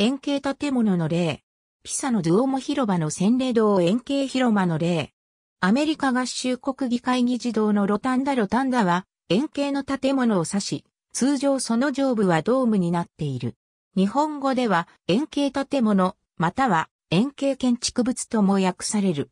円形建物の例。ピサのドゥオモ広場の洗礼堂円形広間の例。アメリカ合衆国議会議事堂のロタンダロタンダは円形の建物を指し、通常その上部はドームになっている。日本語では円形建物、または円形建築物とも訳される。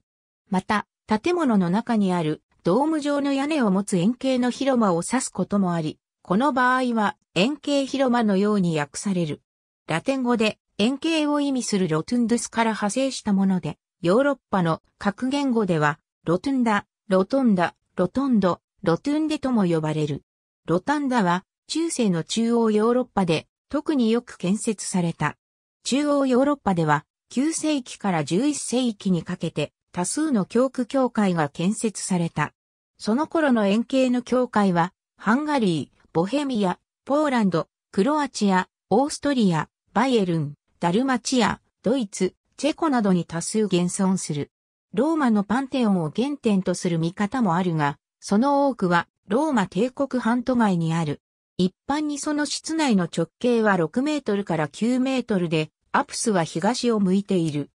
また、建物の中にあるドーム状の屋根を持つ円形の広間を指すこともあり、この場合は円形広間のように訳される。ラテン語で円形を意味するロトゥンドゥスから派生したもので、ヨーロッパの各言語では、ロトゥンダ、ロトンダ、ロトンド、ロトゥンデとも呼ばれる。ロタンダは、中世の中央ヨーロッパで、特によく建設された。中央ヨーロッパでは、9世紀から11世紀にかけて、多数の教区教会が建設された。その頃の円形の教会は、ハンガリー、ボヘミア、ポーランド、クロアチア、オーストリア、バイエルン、ダルマチア、ドイツ、チェコなどに多数現存する。ローマのパンテオンを原点とする見方もあるが、その多くはローマ帝国半島外にある。一般にその室内の直径は6メートルから9メートルで、アプスは東を向いている。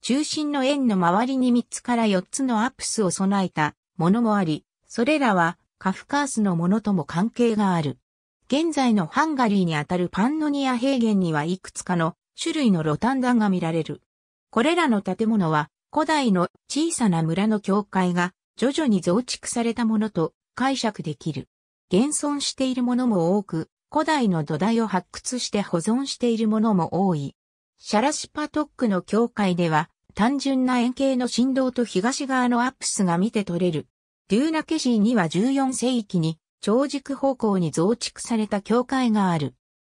中心の円の周りに3つから4つのアプスを備えたものもあり、それらはカフカースのものとも関係がある。現在のハンガリーにあたるパンノニア平原にはいくつかの種類のロタンダが見られる。これらの建物は古代の小さな村の教会が徐々に増築されたものと解釈できる。現存しているものも多く、古代の土台を発掘して保存しているものも多い。シャラシパトックの教会では、単純な円形の振動と東側のアップスが見て取れる。デューナケシーには14世紀に、長軸方向に増築された教会がある。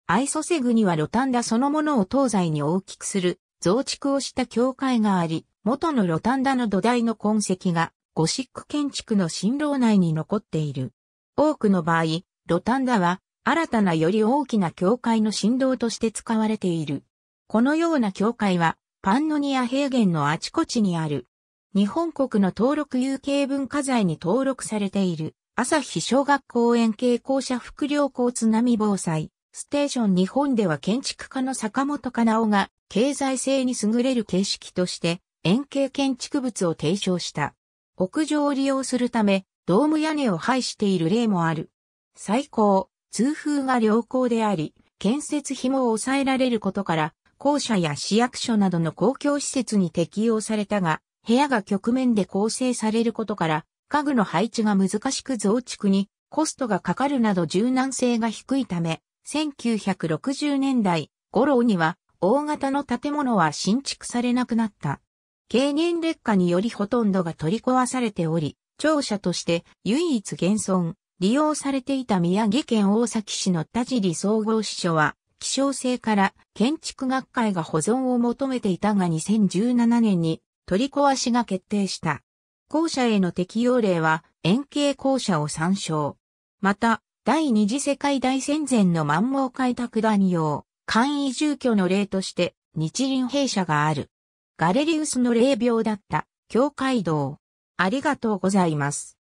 アイソセグにはロタンダそのものを東西に大きくする増築をした教会があり、元のロタンダの土台の痕跡がゴシック建築の新郎内に残っている。多くの場合、ロタンダは新たなより大きな教会の振動として使われている。このような教会はパンノニア平原のあちこちにある。日本国の登録有形文化財に登録されている朝日小学校園系校舎副寮校津波防災ステーション日本では建築家の坂本かなおが経済性に優れる形式として円形建築物を提唱した。屋上を利用するためドーム屋根を排している例もある。最高、通風が良好であり、建設費も抑えられることから校舎や市役所などの公共施設に適用されたが、部屋が局面で構成されることから、家具の配置が難しく増築にコストがかかるなど柔軟性が低いため、1960年代五郎には大型の建物は新築されなくなった。経年劣化によりほとんどが取り壊されており、庁舎として唯一現存、利用されていた宮城県大崎市の田尻総合支所は、希少性から建築学会が保存を求めていたが2017年に取り壊しが決定した。校舎への適用例は円形校舎を参照。また、第二次世界大戦前の満蒙開拓団用、簡易住居の例として、日輪弊社がある。ガレリウスの霊廟だった、教会堂。ありがとうございます。